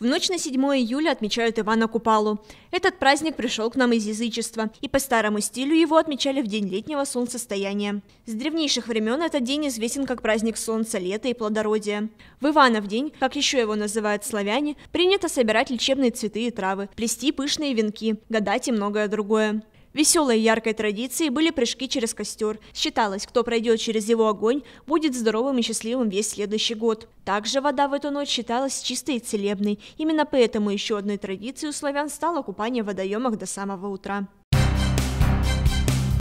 В ночь на 7 июля отмечают Ивана Купалу. Этот праздник пришел к нам из язычества, и по старому стилю его отмечали в день летнего солнцестояния. С древнейших времен этот день известен как праздник солнца, лета и плодородия. В Иванов день, как еще его называют славяне, принято собирать лечебные цветы и травы, плести пышные венки, гадать и многое другое. Веселой и яркой традицией были прыжки через костер. Считалось, кто пройдет через его огонь, будет здоровым и счастливым весь следующий год. Также вода в эту ночь считалась чистой и целебной. Именно поэтому еще одной традицией у славян стало купание в водоемах до самого утра.